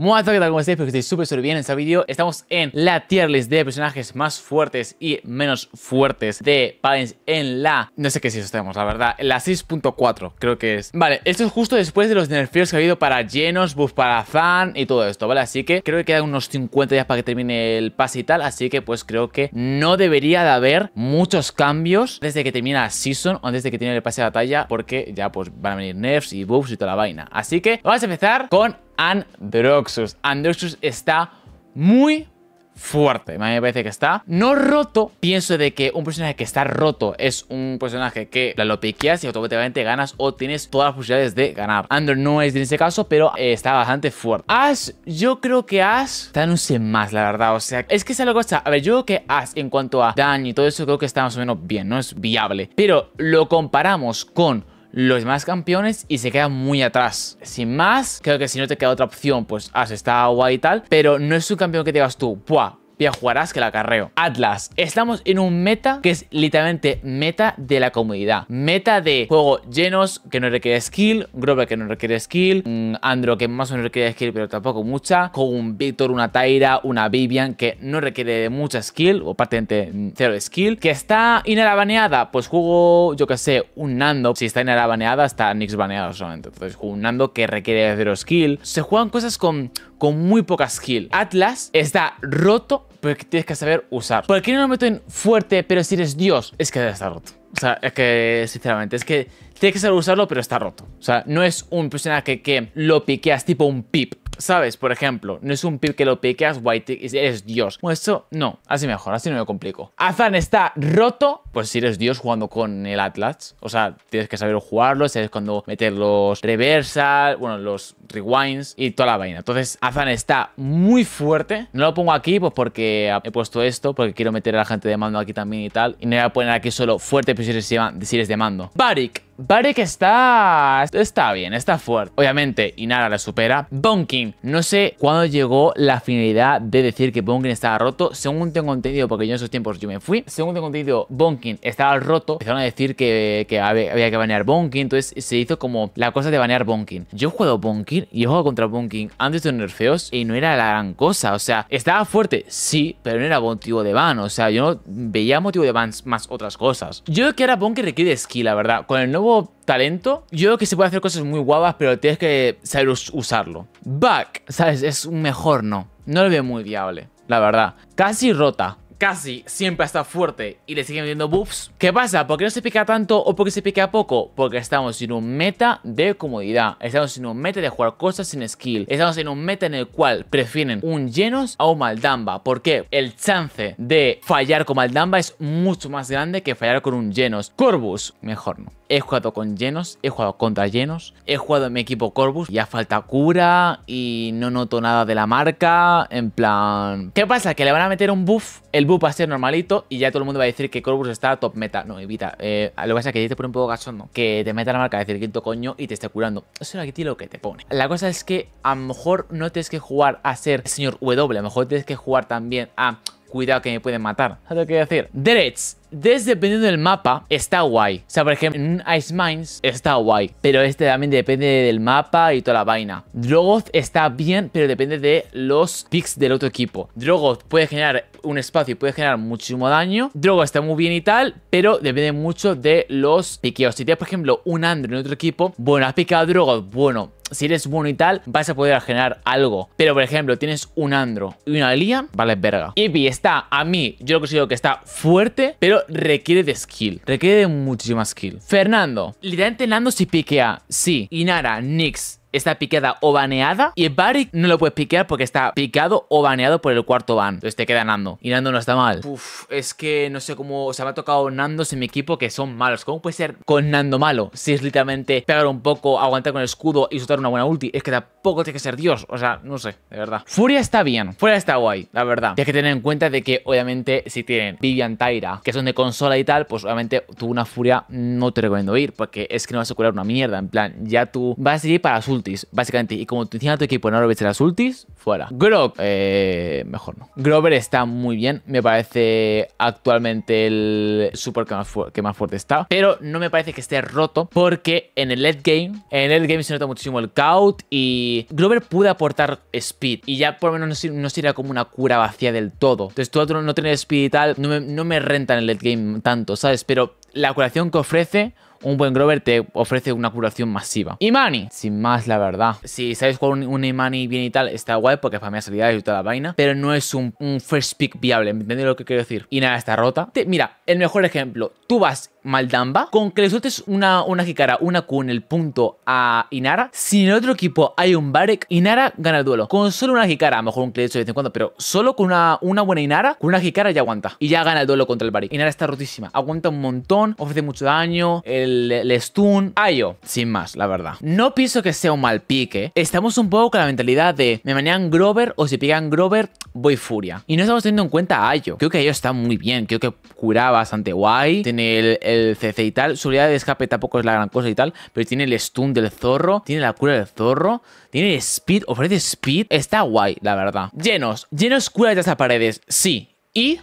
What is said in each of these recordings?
Muy ¿qué tal? ¿Cómo estáis? Espero que estéis súper súper bien en este vídeo. Estamos en la tier list de personajes más fuertes y menos fuertes de Paladins en la... No sé qué si estamos, la verdad. En la 6.4 creo que es. Vale, esto es justo después de los nerfeos que ha habido para llenos, buff para Zan y todo esto, ¿vale? Así que creo que quedan unos 50 días para que termine el pase y tal. Así que pues creo que no debería de haber muchos cambios desde que termina la season o desde que termine el pase de batalla. Porque ya pues van a venir nerfs y buffs y toda la vaina. Así que vamos a empezar con Androxus. Androxus está muy fuerte. A mí me parece que está no roto. Pienso de que un personaje que está roto es un personaje que lo piqueas y automáticamente ganas o tienes todas las posibilidades de ganar. Under no es en ese caso, pero eh, está bastante fuerte. As, yo creo que as, está en un semáforo la verdad. O sea, es que se lo está. A ver, yo creo que as en cuanto a daño y todo eso, creo que está más o menos bien, ¿no? Es viable. Pero lo comparamos con los más campeones y se queda muy atrás. Sin más, creo que si no te queda otra opción, pues has está agua y tal, pero no es un campeón que te digas tú, ¡Puah! Ya jugarás que la carreo. Atlas. Estamos en un meta que es literalmente meta de la comunidad Meta de juego llenos que no requiere skill, Grover que no requiere skill, mm, Andro que más o menos requiere skill pero tampoco mucha, con un Victor, una Taira, una Vivian que no requiere de mucha skill o patente mm, cero skill, que está inalabaneada, pues juego yo que sé, un Nando, si está inalabaneada está Nix baneado solamente, entonces juego un Nando que requiere cero skill. Se juegan cosas con con muy poca skill. Atlas está roto, pero que tienes que saber usar. ¿Por qué no lo en fuerte, pero si eres Dios? Es que estar roto. O sea, es que, sinceramente, es que tienes que saber usarlo, pero está roto. O sea, no es un personaje que, que lo piqueas tipo un pip. ¿sabes? Por ejemplo, no es un pip que lo piqueas, White eres Dios. Bueno, pues esto no, así mejor, así no me complico. Azan está roto, pues si eres Dios jugando con el Atlas. O sea, tienes que saber jugarlo, sabes cuando meter los reversal, bueno, los rewinds y toda la vaina. Entonces, Azan está muy fuerte. No lo pongo aquí, pues porque he puesto esto, porque quiero meter a la gente de mando aquí también y tal. Y no voy a poner aquí solo fuerte, pero si eres de mando. Barik que está... está bien, está fuerte. Obviamente, Y nada la supera. Bonkin, no sé cuándo llegó la finalidad de decir que Bonkin estaba roto. Según tengo entendido, porque yo en esos tiempos yo me fui. Según tengo entendido, Bonkin estaba roto. Empezaron a decir que, había, que banear Bonkin. Entonces se hizo como la cosa de banear Bonkin. Yo he jugado Bonkin y he jugado contra Bonkin antes de nerfeos y no era la gran cosa. O sea, estaba fuerte, sí, pero no era motivo de ban. O sea, yo no veía motivo de ban más otras cosas. Yo creo que ahora Bonkin requiere skill, la verdad. Con el nuevo talento, yo creo que se puede hacer cosas muy guapas, pero tienes que saber usarlo. Back, ¿sabes? Es un mejor no. No lo veo muy viable, la verdad. Casi rota casi siempre está fuerte y le siguen metiendo buffs. ¿Qué pasa? ¿Por qué no se pica tanto o por qué se pica poco? Porque estamos en un meta de comodidad. Estamos en un meta de jugar cosas sin skill. Estamos en un meta en el cual prefieren un llenos a un Maldamba. Porque el chance de fallar con Maldamba es mucho más grande que fallar con un llenos. Corvus, mejor no. He jugado con llenos, he jugado contra llenos, he jugado en mi equipo Corvus. Ya falta cura y no noto nada de la marca. En plan... ¿Qué pasa? Que le van a meter un buff el buff va a ser normalito y ya todo el mundo va a decir que Corvus está top meta. No, evita. Eh, lo que pasa es que te pone un poco gasondo. Que te meta la marca de decir quinto coño y te está curando. Eso es lo que te pone. La cosa es que a lo mejor no tienes que jugar a ser señor W. A lo mejor tienes que jugar también a cuidado que me pueden matar. ¿Sabes lo que decir? Dredge desde dependiendo del mapa, está guay. O sea, por ejemplo, en Ice Mines está guay. Pero este también depende del mapa y toda la vaina. Drogoth está bien, pero depende de los picks del otro equipo. Drogoth puede generar un espacio y puede generar muchísimo daño. Drogo está muy bien y tal, pero depende mucho de los piqueos. Si tienes, por ejemplo, un Andro en otro equipo, bueno, has picado Drogo, bueno, si eres bueno y tal, vas a poder generar algo. Pero, por ejemplo, tienes un Andro y una Lía, vale, verga. Eevee está, a mí, yo lo considero que está fuerte, pero requiere de skill. Requiere de muchísima skill. Fernando, literalmente Nando si piquea, sí. Inara, Nix, está piqueada o baneada. Y Baric no lo puedes piquear porque está picado o baneado por el cuarto ban. Entonces te queda Nando. Y Nando no está mal. Uf, es que no sé cómo. se sea, me ha tocado Nando en mi equipo que son malos. ¿Cómo puede ser con Nando malo? Si es literalmente pegar un poco, aguantar con el escudo y soltar una buena ulti. Es que tampoco tiene que ser Dios. O sea, no sé, de verdad. Furia está bien. Furia está guay, la verdad. Tienes que tener en cuenta de que, obviamente, si tienen Vivian Tyra, que son de consola y tal, pues obviamente tú una Furia no te recomiendo ir. Porque es que no vas a curar una mierda. En plan, ya tú vas a ir para las básicamente. Y como te a tu equipo no aprovechar las ultis, fuera. Grob, eh, mejor no. Grover está muy bien, me parece actualmente el support que más, fuerte está, pero no me parece que esté roto porque en el late game, en el game se nota muchísimo el caut y Grover puede aportar speed y ya por lo menos no sería como una cura vacía del todo. Entonces tú no tener speed y tal, no me, no me renta en el late game tanto, ¿sabes? Pero la curación que ofrece un buen Grover te ofrece una curación masiva. Imani, sin más la verdad. Si sabes jugar un, un Imani bien y tal, está guay porque para la salida y toda la vaina, pero no es un, first pick viable, ¿Me entiendes lo que quiero decir? Inara está rota. mira, el mejor ejemplo, tú vas Maldamba, con que le sueltes una, una Kikara, una Q en el punto a Inara, si en el otro equipo hay un Barek, Inara gana el duelo. Con solo una Kikara, a lo mejor un de vez en cuando, pero solo con una, una buena Inara, con una Kikara ya aguanta. Y ya gana el duelo contra el Barik Inara está rotísima, aguanta un montón, ofrece mucho daño, el, stun. Ayo, ah, sin más, la verdad. No pienso que sea un mal pique. Estamos un poco con la mentalidad de me manean Grover o si pican Grover, voy furia. Y no estamos teniendo en cuenta a Ayo. Creo que Ayo está muy bien. Creo que cura bastante guay. Tiene el, el CC y tal. Su habilidad de escape tampoco es la gran cosa y tal. Pero tiene el stun del zorro. Tiene la cura del zorro. Tiene el speed. Ofrece speed. Está guay, la verdad. Llenos. Llenos cura de estas paredes. Sí. Y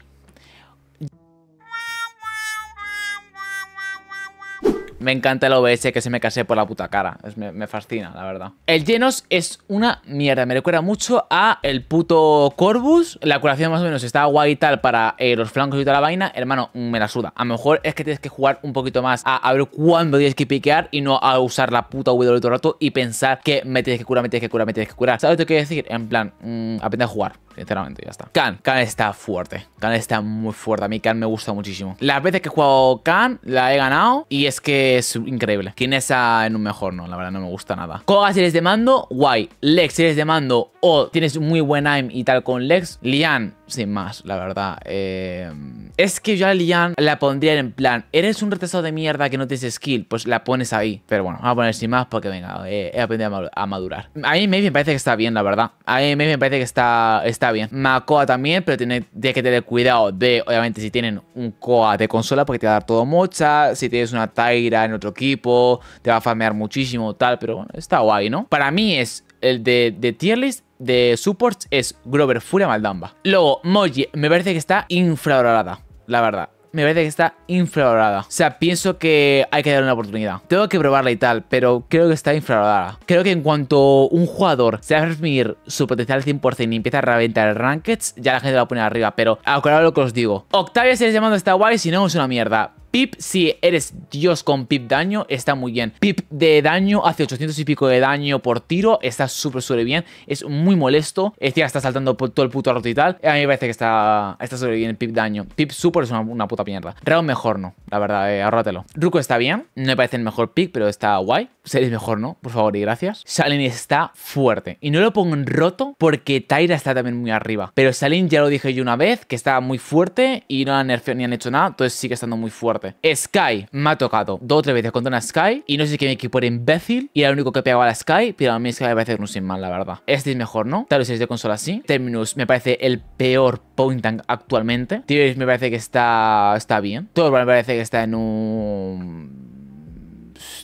Me encanta el OBS que se me case por la puta cara. me, fascina, la verdad. El Genos es una mierda. Me recuerda mucho a el puto Corvus. La curación más o menos está guay y tal para eh, los flancos y toda la vaina. Hermano, me la suda. A lo mejor es que tienes que jugar un poquito más a, ver cuándo tienes que piquear y no a usar la puta W todo el rato y pensar que me tienes que curar, me tienes que curar, me tienes que curar. ¿Sabes lo que quiero decir? En plan, mmm, a jugar sinceramente, ya está. Khan, Khan está fuerte. Khan está muy fuerte. A mí Khan me gusta muchísimo. Las veces que he jugado Khan, la he ganado. Y es que es increíble. Kinesa en un mejor no, la verdad no me gusta nada. Koga si eres de mando, guay. Lex si eres de mando o tienes muy buen aim y tal con Lex. Lian sin más, la verdad. Eh, es que yo a Lian la pondría en plan, eres un retrasado de mierda que no tienes skill, pues la pones ahí. Pero bueno, vamos a poner sin más porque venga, eh, he aprendido a madurar. A mí me parece que está bien, la verdad. A mí me parece que está, está bien. Makoa también, pero tiene, que tener cuidado de, obviamente, si tienen un Koa de consola porque te va a dar todo mocha, si tienes una Tyra en otro equipo, te va a farmear muchísimo tal, pero bueno, está guay, ¿no? Para mí es el de, de tier list de supports es Grover Furia Maldamba. Luego, Moji, me parece que está infravalorada, la verdad. Me parece que está infravalorada. O sea, pienso que hay que darle una oportunidad. Tengo que probarla y tal, pero creo que está infravalorada. Creo que en cuanto un jugador se a resumir su potencial al 100% y empieza a reventar El rankings, ya la gente lo va a poner arriba. Pero Acuérdate lo que os digo. Octavia se les llamando está guay, si no es una mierda. Pip, si eres dios con Pip daño, está muy bien. Pip de daño hace 800 y pico de daño por tiro, está súper, súper bien. Es muy molesto. Es ya está saltando por todo el puto roto y tal. A mí me parece que está, está súper bien el Pip daño. Pip super es una, puta mierda. Raon mejor no, la verdad, eh, Ruko está bien, no me parece el mejor pick, pero está guay. Seréis mejor no, por favor y gracias. Salen está fuerte. Y no lo pongo en roto porque Tyra está también muy arriba. Pero Salin ya lo dije yo una vez, que está muy fuerte y no han nerfeado ni han hecho nada, entonces sigue estando muy fuerte. Sky me ha tocado dos o tres veces contra una Sky y no sé si que me equipo era imbécil y era el único que pegaba a la Sky, pero a mí Sky me parece un sin mal, la verdad. Este es mejor, ¿no? Tal vez es de consola sí. Terminus me parece el peor point tank actualmente. Tiberius me parece que está, está bien. Todo me parece que está en un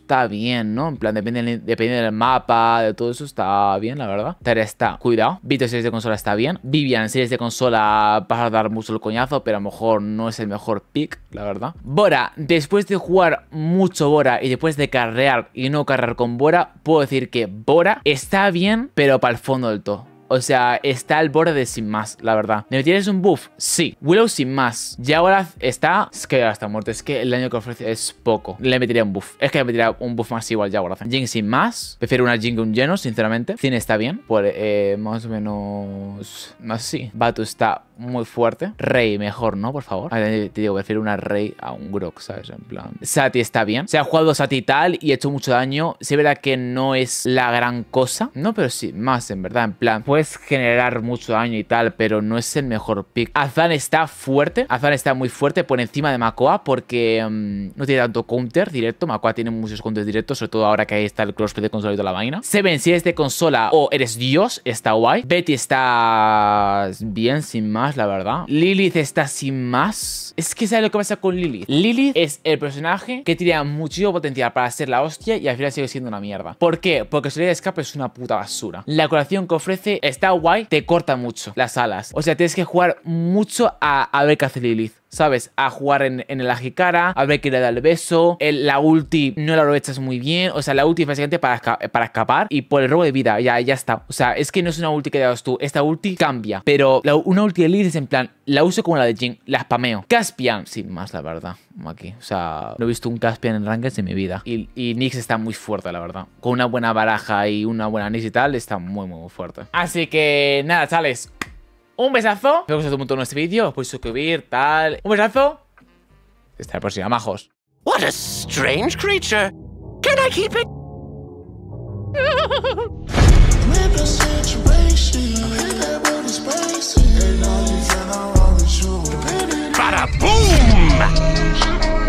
está bien, ¿no? En plan, depende, del mapa, de todo eso, está bien, la verdad. Tarea está, cuidado. Vito series de consola está bien. Vivian series de consola para a dar mucho el coñazo, pero a lo mejor no es el mejor pick, la verdad. Bora, después de jugar mucho Bora y después de carrear y no carrear con Bora, puedo decir que Bora está bien, pero para el fondo del todo. O sea, está al borde de sin más, la verdad. ¿Le tienes un buff? Sí. Willow sin más. ahora está... Es que ya está muerto. Es que el daño que ofrece es poco. Le metería un buff. Es que le metería un buff más igual ahora. Jin sin más. Prefiero una Jin que un Lleno, sinceramente. Cine está bien. Por eh, más o menos... sí. Batu está muy fuerte. Rey, mejor, ¿no? Por favor. te digo, prefiero una Rey a un Grok, ¿sabes? En plan. Sati está bien. Se ha jugado Sati y tal y hecho mucho daño. Se verá que no es la gran cosa. No, pero sí, más en verdad. En plan, puedes generar mucho daño y tal, pero no es el mejor pick. Azan está fuerte. Azan está muy fuerte por encima de Makoa porque mm, no tiene tanto counter directo. Makoa tiene muchos counters directos, sobre todo ahora que ahí está el crossplay de consola y toda la vaina. Se ven si eres de consola o eres Dios, está guay. Betty está bien, sin más la verdad. Lilith está sin más. Es que sabe lo que pasa con Lilith. Lilith es el personaje que tiene muchísimo potencial para ser la hostia y al final sigue siendo una mierda. ¿Por qué? Porque su de escape es una puta basura. La curación que ofrece está guay, te corta mucho las alas. O sea, tienes que jugar mucho a, a ver qué hace Lilith. ¿sabes? A jugar en, el Ajikara, a ver que le da el beso, la ulti no la aprovechas muy bien, o sea, la ulti es básicamente para, para escapar y por el robo de vida, ya, ya está. O sea, es que no es una ulti que le das tú, esta ulti cambia, pero una ulti Lid es en plan, la uso como la de Jin, la spameo. Caspian, sin más, la verdad, aquí, o sea, no he visto un Caspian en Rangers en mi vida. Y, Nix está muy fuerte, la verdad. Con una buena baraja y una buena Nix y tal, está muy, muy, fuerte. Así que nada, chales, un besazo. Espero que os haya gustado mucho este vídeo. Podéis suscribir, tal. Un besazo. Hasta la próxima, majos. What a strange creature. Can I keep it? boom!